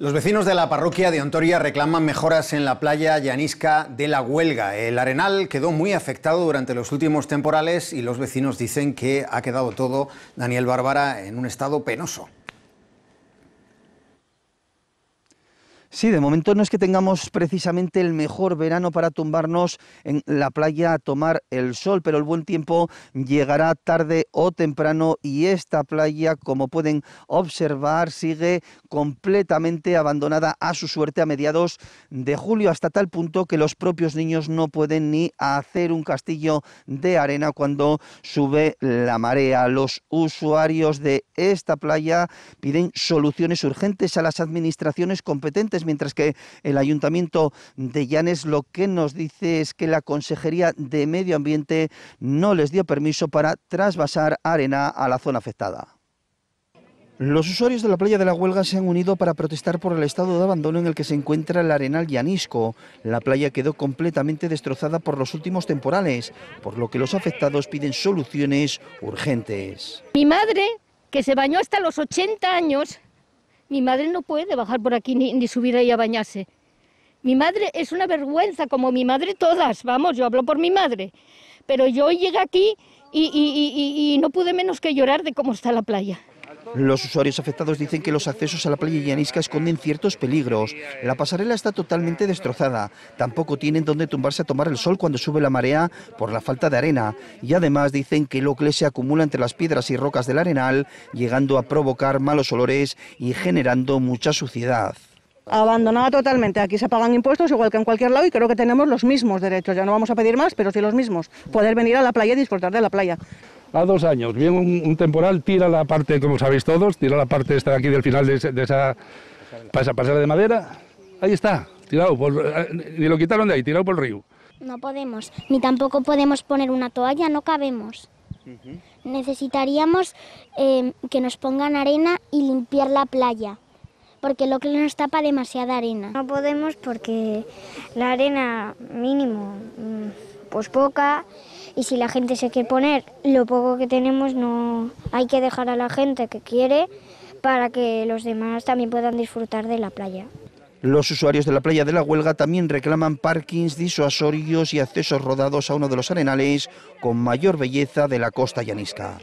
Los vecinos de la parroquia de Ontoria reclaman mejoras en la playa llanisca de la Huelga. El arenal quedó muy afectado durante los últimos temporales y los vecinos dicen que ha quedado todo, Daniel Bárbara, en un estado penoso. Sí, de momento no es que tengamos precisamente el mejor verano para tumbarnos en la playa a tomar el sol, pero el buen tiempo llegará tarde o temprano y esta playa, como pueden observar, sigue completamente abandonada a su suerte a mediados de julio, hasta tal punto que los propios niños no pueden ni hacer un castillo de arena cuando sube la marea. Los usuarios de esta playa piden soluciones urgentes a las administraciones competentes mientras que el Ayuntamiento de Llanes lo que nos dice es que la Consejería de Medio Ambiente no les dio permiso para trasvasar arena a la zona afectada. Los usuarios de la playa de la Huelga se han unido para protestar por el estado de abandono en el que se encuentra el arenal llanisco. La playa quedó completamente destrozada por los últimos temporales, por lo que los afectados piden soluciones urgentes. Mi madre, que se bañó hasta los 80 años, mi madre no puede bajar por aquí ni, ni subir ahí a bañarse. Mi madre es una vergüenza, como mi madre todas, vamos, yo hablo por mi madre. Pero yo llegué aquí y, y, y no pude menos que llorar de cómo está la playa. Los usuarios afectados dicen que los accesos a la playa Llanisca esconden ciertos peligros. La pasarela está totalmente destrozada. Tampoco tienen donde tumbarse a tomar el sol cuando sube la marea por la falta de arena. Y además dicen que el ocle se acumula entre las piedras y rocas del arenal, llegando a provocar malos olores y generando mucha suciedad abandonada totalmente. Aquí se pagan impuestos igual que en cualquier lado y creo que tenemos los mismos derechos. Ya no vamos a pedir más, pero sí los mismos. Poder venir a la playa y disfrutar de la playa a dos años, viene un, temporal, tira la parte, como sabéis todos, tira la parte esta de aquí del final de, esa, de madera, ahí está, tirado, por, eh, ni lo quitaron de ahí, tirado por el río. No podemos, ni tampoco podemos poner una toalla, no cabemos. Necesitaríamos eh, que nos pongan arena y limpiar la playa, porque lo que nos tapa demasiada arena. No podemos porque la arena mínimo, mm, pues poca, y si la gente se quiere poner, lo poco que tenemos no hay que dejar a la gente que quiere para que los demás también puedan disfrutar de la playa. Los usuarios de la playa de la Huelga también reclaman parkings disuasorios y accesos rodados a uno de los arenales con mayor belleza de la costa llanisca.